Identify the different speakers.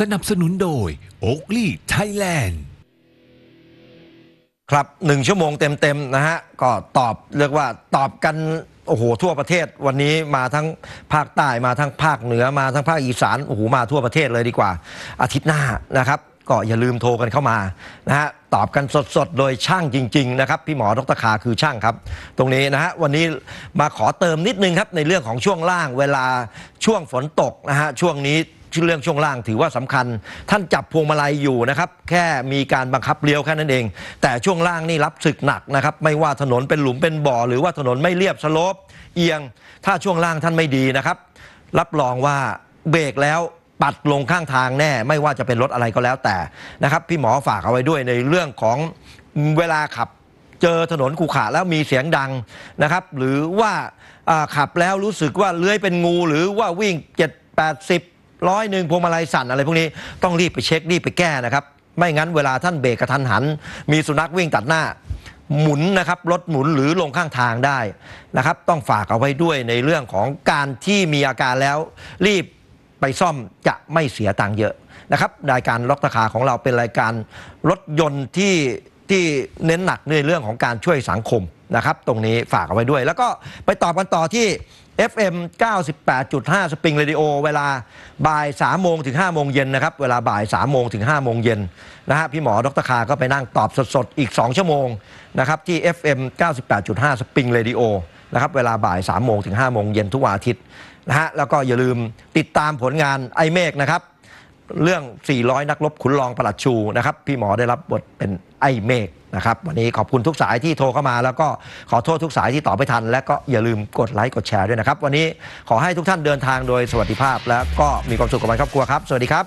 Speaker 1: สนับสนุนโดยโอ๊กลี่ไทยแลนด์ครับหนึ่งชั่วโมงเต็มๆนะฮะก็ตอบเรียกว่าตอบกันโอ้โหทั่วประเทศวันนี้มาทั้งภาคใต้มาทั้งภาคเหนือมาทั้งภาคอีสานโอ้โหมาทั่วประเทศเลยดีกว่า อาทิตย์หน้านะครับก็อย่าลืมโทรกันเข้ามานะฮะตอบกันสดๆ โดยช่างจริง ๆ นะครับพี่หมอดรคาคือช่างครับ ตรงนี้นะฮะวันนี้มาขอเติมนิดนึงครับในเรื่องของช่วงล่างเวลาช่วงฝนตกนะฮะช่วงนี้ชเรื่องช่วงล่างถือว่าสำคัญ ท่านจับพวงมาลัยอยู่นะครับแค่มีการบังคับเลี้ยวแค่นั้นเอง แต่ช่วงล่างนี่รับศึกหนักนะครับไม่ว่าถนนเป็นหลุมเป็นบ่อหรือว่าถนนไม่เรียบสลบเอียงถ้าช่วงล่างท่านไม่ดีนะครับรับรองว่าเบรกแล้วปัดลงข้างทางแน่ไม่ว่าจะเป็นรถอะไรก็แล้วแต่นะครับพี่หมอฝากเอาไว้ด้วยในเรื่องของเวลาขับเจอถนนขูขระแล้วมีเสียงดังนะครับหรือว่าขับแล้วรู้สึกว่าเลื้อยเป็นงู หรือว่าวิ่ง7 80ร้อยหนึ่งพวงมาลัยสั่น อะไรพวกนี้ต้องรีบไปเช็ครีบไปแก้นะครับ ไม่งั้นเวลาท่านเบรกกระทันหัน มีสุนัขวิ่งตัดหน้า หมุนนะครับรถหมุนหรือลงข้างทางได้นะครับต้องฝากเอาไว้ด้วยในเรื่องของการที่มีอาการแล้ว รีบไปซ่อมจะไม่เสียตังค์เยอะนะครับรายการล็อกตะขาของเราเป็นรายการรถยนต์ที่ที่เน้นหนักในเรื่องของการช่วยสังคมนะครับตรงนี้ฝากเอาไว้ด้วย แล้วก็ไปตอบกันต่อที่ FM 98.5 Spring Radio เวลาบ่าย3โมงถึง5โมงเย็นนะครับเวลาบ่าย3โมงถึง5โมงเย็นนะฮะพี่หมอดรคาก็ไปนั่งตอบสดๆ อีก 2 ชั่วโมงนะครับที่ FM 98.5 Spring Radio นะครับเวลาบ่าย3โมงถึง5โมงเย็นทุกวันอาทิตย์นะฮะแล้วก็อย่าลืมติดตามผลงานไอเมฆนะครับเรื่อง 400 นักรบขุนรองประหลัดชูนะครับ พี่หมอได้รับบทเป็นไอเมกนะครับ วันนี้ขอบคุณทุกสายที่โทรเข้ามาแล้วก็ขอโทษทุกสายที่ตอบไม่ทัน และก็อย่าลืมกดไลค์กดแชร์ด้วยนะครับ วันนี้ขอให้ทุกท่านเดินทางโดยสวัสดิภาพและก็มีความสุขกับครอบครัวครับ สวัสดีครับ